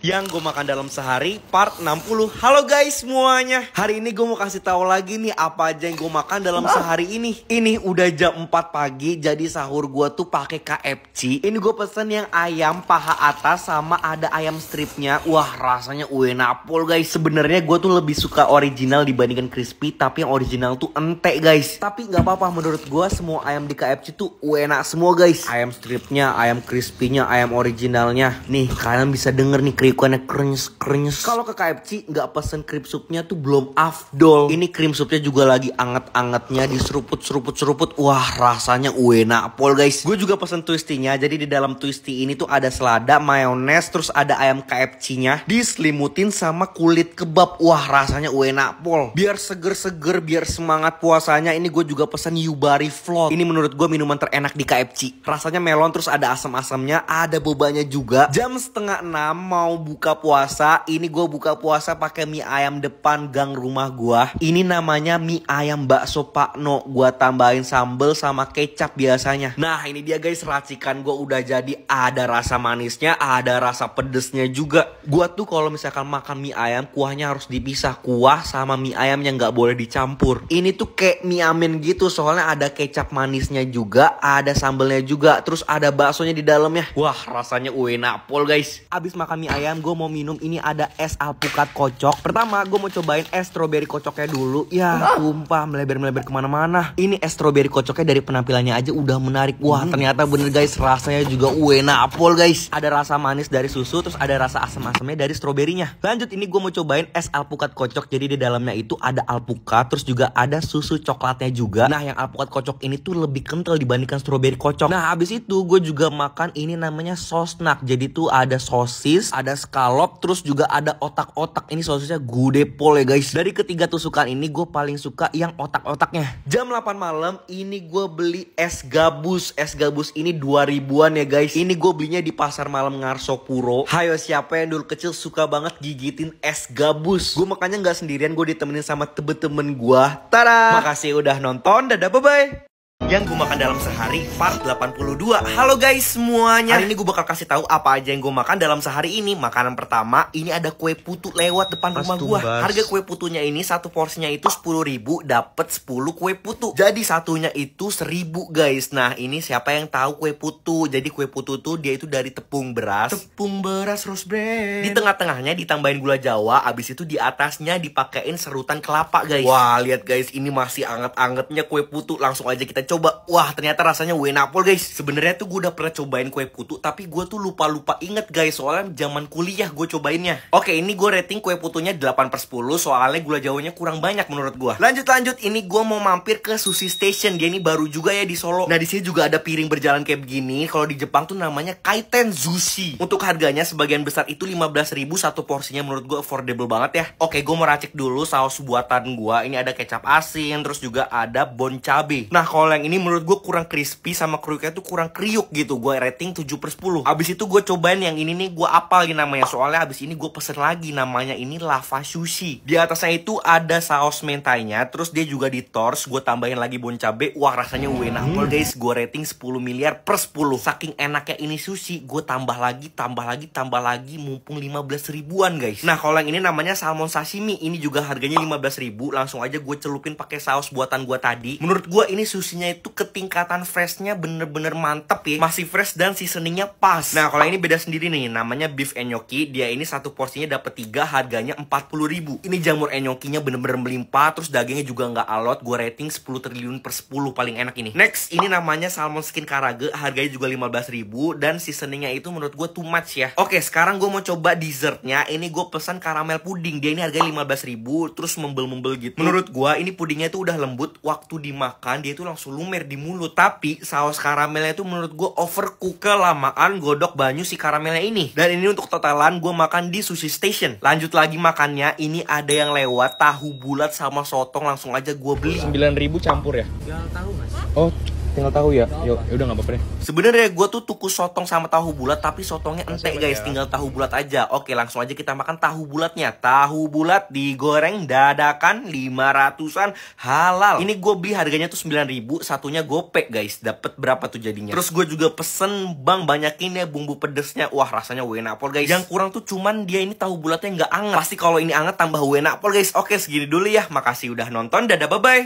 yang gue makan dalam sehari part 60 Halo guys semuanya Hari ini gue mau kasih tahu lagi nih apa aja yang gue makan dalam sehari ini Ini udah jam 4 pagi jadi sahur gue tuh pakai KFC Ini gue pesen yang ayam paha atas sama ada ayam stripnya Wah rasanya uenapol guys Sebenarnya gue tuh lebih suka original dibandingkan crispy Tapi yang original tuh ente guys Tapi gak apa-apa menurut gue semua ayam di KFC tuh enak semua guys Ayam stripnya, ayam crispynya, ayam originalnya Nih kalian bisa denger nih kuenya krenyes krenyes. Kalau ke KFC nggak pesen krim supnya tuh belum afdol. Ini krim supnya juga lagi anget-angetnya diseruput seruput seruput. Wah rasanya enak pol guys. Gue juga pesen twistinya. Jadi di dalam twisty ini tuh ada selada, mayones, terus ada ayam KFC-nya diselimutin sama kulit kebab. Wah rasanya enak pol. Biar seger-seger, biar semangat puasanya. Ini gue juga pesen Yubari Float. Ini menurut gue minuman terenak di KFC. Rasanya melon terus ada asam-asamnya, ada bobanya juga. Jam setengah enam mau buka puasa, ini gue buka puasa pakai mie ayam depan gang rumah gue. Ini namanya mie ayam bakso pakno. Gue tambahin sambel sama kecap biasanya. Nah ini dia guys racikan gue udah jadi ada rasa manisnya, ada rasa pedesnya juga. Gue tuh kalau misalkan makan mie ayam, kuahnya harus dipisah. Kuah sama mie ayamnya nggak boleh dicampur. Ini tuh kayak mie amin gitu soalnya ada kecap manisnya juga, ada sambelnya juga, terus ada baksonya di dalamnya. Wah rasanya enak pol guys. Abis makan mie ayam ayam, gue mau minum ini ada es alpukat kocok. Pertama gue mau cobain es strawberry kocoknya dulu. Ya sumpah melebar-melebar kemana-mana. Ini es strawberry kocoknya dari penampilannya aja udah menarik. Wah hmm. ternyata bener guys rasanya juga apol guys. Ada rasa manis dari susu terus ada rasa asam-asamnya dari stroberinya. Lanjut ini gue mau cobain es alpukat kocok. Jadi di dalamnya itu ada alpukat terus juga ada susu coklatnya juga. Nah yang alpukat kocok ini tuh lebih kental dibandingkan stroberi kocok. Nah habis itu gue juga makan ini namanya sosnak. Jadi tuh ada sosis, ada scallop terus juga ada otak-otak. Ini sosisnya gude ya guys. Dari ketiga tusukan ini gue paling suka yang otak-otaknya. Jam 8 malam ini gue beli es gabus. Es gabus ini 2000-an ya guys. Ini gue belinya di pasar malam ngarso puro Hayo siapa yang dulu kecil suka banget gigitin es gabus. Gue makanya nggak sendirian gue ditemenin sama temen-temen gue. Tada! Makasih udah nonton. Dadah bye-bye yang gue makan dalam sehari part 82 Halo guys semuanya Hari ini gue bakal kasih tahu apa aja yang gue makan dalam sehari ini Makanan pertama ini ada kue putu lewat depan Mas rumah gue Harga kue putunya ini satu porsinya itu 10 ribu dapat 10 kue putu Jadi satunya itu 1000 guys Nah ini siapa yang tahu kue putu Jadi kue putu tuh dia itu dari tepung beras Tepung beras rose bread Di tengah-tengahnya ditambahin gula jawa Abis itu di atasnya dipakein serutan kelapa guys Wah lihat guys ini masih anget-angetnya kue putu Langsung aja kita coba wah ternyata rasanya kue napol guys sebenarnya tuh gue udah pernah cobain kue putu tapi gue tuh lupa lupa inget guys soalnya zaman kuliah gue cobainnya oke ini gue rating kue putunya 8 per 10 soalnya gula jawanya kurang banyak menurut gue lanjut lanjut ini gue mau mampir ke sushi station dia ini baru juga ya di Solo nah di sini juga ada piring berjalan kayak begini kalau di Jepang tuh namanya kaiten sushi untuk harganya sebagian besar itu 15.000 satu porsinya menurut gue affordable banget ya oke gue mau racik dulu saus buatan gue ini ada kecap asin terus juga ada bon cabe nah kalau goreng ini menurut gue kurang crispy sama kriuknya tuh kurang kriuk gitu. Gue rating 7 per 10. Abis itu gue cobain yang ini nih gue apalin namanya. Soalnya abis ini gue pesen lagi namanya ini lava sushi. Di atasnya itu ada saus mentainya. Terus dia juga di tors. Gue tambahin lagi bon cabe. Wah rasanya wonderful hmm. guys. Gue rating 10 miliar per 10. Saking enaknya ini sushi. Gue tambah lagi, tambah lagi, tambah lagi. Mumpung 15 ribuan guys. Nah kalau yang ini namanya salmon sashimi. Ini juga harganya 15 ribu. Langsung aja gue celupin pakai saus buatan gue tadi. Menurut gue ini susinya itu ketingkatan freshnya bener-bener mantep ya Masih fresh dan seasoningnya pas Nah kalau ini beda sendiri nih Namanya beef enyoki Dia ini satu porsinya dapat tiga harganya 40 ribu Ini jamur enyokinya bener-bener melimpah Terus dagingnya juga nggak alot Gue rating 10 triliun per 10 paling enak ini Next ini namanya salmon skin karage Harganya juga belas ribu Dan seasoningnya itu menurut gue too much ya Oke sekarang gue mau coba dessertnya Ini gue pesan karamel puding Dia ini harganya belas ribu Terus membel-membel gitu Menurut gue ini pudingnya itu udah lembut Waktu dimakan dia itu langsung lumer di mulut tapi saus karamelnya itu menurut gue overcook kelamaan godok banyu si karamelnya ini dan ini untuk totalan gue makan di sushi station lanjut lagi makannya ini ada yang lewat tahu bulat sama sotong langsung aja gue beli 9000 campur ya? Gal tahu mas. Oh tinggal tahu ya ya udah nggak apa-apa deh sebenarnya gue tuh tuku sotong sama tahu bulat tapi sotongnya entek guys ya. tinggal tahu bulat aja oke langsung aja kita makan tahu bulatnya tahu bulat digoreng dadakan 500an halal ini gue beli harganya tuh 9000 satunya gopek guys dapat berapa tuh jadinya terus gue juga pesen bang banyakin ya bumbu pedesnya wah rasanya wenapol guys yang kurang tuh cuman dia ini tahu bulatnya nggak anget pasti kalau ini anget tambah wenapol guys oke segini dulu ya makasih udah nonton dadah bye bye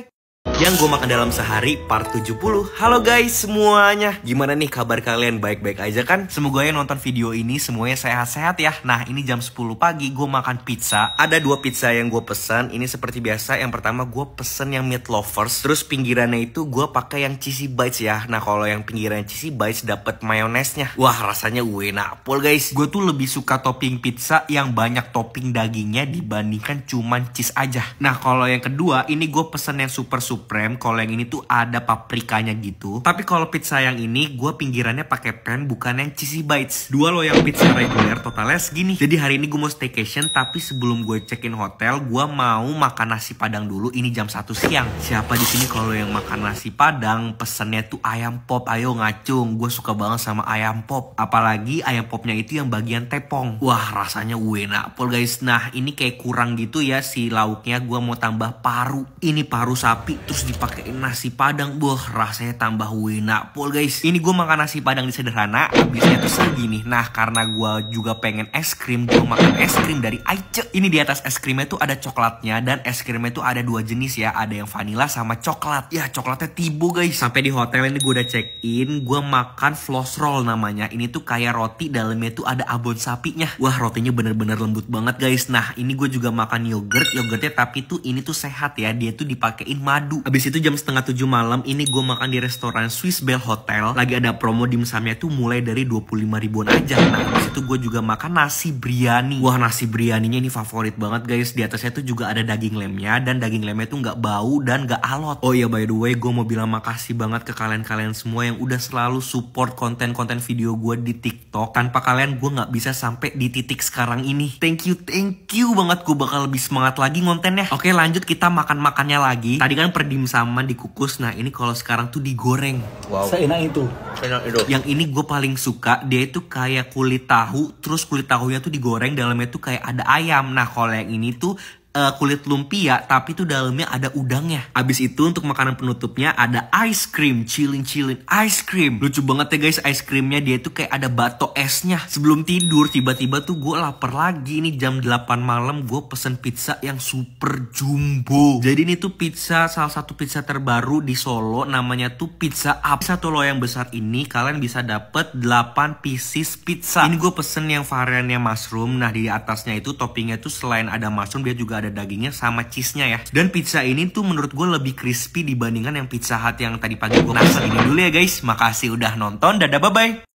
yang gue makan dalam sehari part 70 Halo guys semuanya Gimana nih kabar kalian baik-baik aja kan? Semoga yang nonton video ini semuanya sehat-sehat ya Nah ini jam 10 pagi gue makan pizza Ada dua pizza yang gue pesan Ini seperti biasa yang pertama gue pesen yang meat lovers Terus pinggirannya itu gue pakai yang cheesy bites ya Nah kalau yang pinggiran cheesy bites dapet mayonesnya Wah rasanya gue napol guys Gue tuh lebih suka topping pizza yang banyak topping dagingnya dibandingkan cuman cheese aja Nah kalau yang kedua ini gue pesen yang super-super Supreme kalau yang ini tuh ada paprikanya gitu. Tapi kalau pizza yang ini gue pinggirannya pakai pan bukan yang cheesy bites. Dua loyang pizza reguler totalnya segini. Jadi hari ini gue mau staycation tapi sebelum gue check-in hotel gue mau makan nasi padang dulu. Ini jam 1 siang. Siapa di sini kalau yang makan nasi padang pesennya tuh ayam pop. Ayo ngacung. Gue suka banget sama ayam pop. Apalagi ayam popnya itu yang bagian tepong. Wah rasanya wena. pol guys. Nah ini kayak kurang gitu ya si lauknya. Gue mau tambah paru. Ini paru sapi terus dipakein nasi padang Buah rasanya tambah wena pol guys Ini gue makan nasi padang di sederhana Abisnya tuh segini Nah karena gue juga pengen es krim Gue makan es krim dari Aice Ini di atas es krimnya tuh ada coklatnya Dan es krimnya tuh ada dua jenis ya Ada yang vanilla sama coklat Ya coklatnya tibu guys Sampai di hotel ini gue udah check in Gue makan floss roll namanya Ini tuh kayak roti dalamnya tuh ada abon sapinya Wah rotinya bener-bener lembut banget guys Nah ini gue juga makan yogurt Yogurtnya tapi tuh ini tuh sehat ya Dia tuh dipakein madu Abis itu jam setengah tujuh malam ini gue makan di restoran Swiss Bell Hotel. Lagi ada promo dimsumnya tuh mulai dari 25 ribuan aja. Nah abis itu gue juga makan nasi biryani. Wah nasi biryaninya ini favorit banget guys. Di atasnya tuh juga ada daging lemnya dan daging lemnya tuh nggak bau dan nggak alot. Oh iya by the way gue mau bilang makasih banget ke kalian-kalian semua yang udah selalu support konten-konten video gue di TikTok. Tanpa kalian gue nggak bisa sampai di titik sekarang ini. Thank you, thank you banget gue bakal lebih semangat lagi ngontennya. Oke lanjut kita makan-makannya lagi. Tadi kan perdi dimsum dikukus. Nah ini kalau sekarang tuh digoreng. Wow. Seenak itu. Seenak itu. Yang ini gue paling suka dia itu kayak kulit tahu. Terus kulit tahunya tuh digoreng. Dalamnya tuh kayak ada ayam. Nah kalau yang ini tuh uh, kulit lumpia tapi tuh dalamnya ada udangnya. Abis itu untuk makanan penutupnya ada ice cream, chilling chilling ice cream. Lucu banget ya guys ice creamnya dia itu kayak ada batok esnya. Sebelum tidur tiba-tiba tuh gue lapar lagi nih jam 8 malam gue pesen pizza yang super jumbo. Jadi ini tuh pizza salah satu pizza terbaru di Solo namanya tuh pizza up. Satu lo yang besar ini kalian bisa dapet 8 pieces pizza. Ini gue pesen yang variannya mushroom. Nah di atasnya itu toppingnya tuh selain ada mushroom dia juga ada ada dagingnya sama cheese-nya ya. Dan pizza ini tuh menurut gue lebih crispy dibandingkan yang pizza hut yang tadi pagi gue masak. Ini dulu ya guys, makasih udah nonton, dadah bye-bye.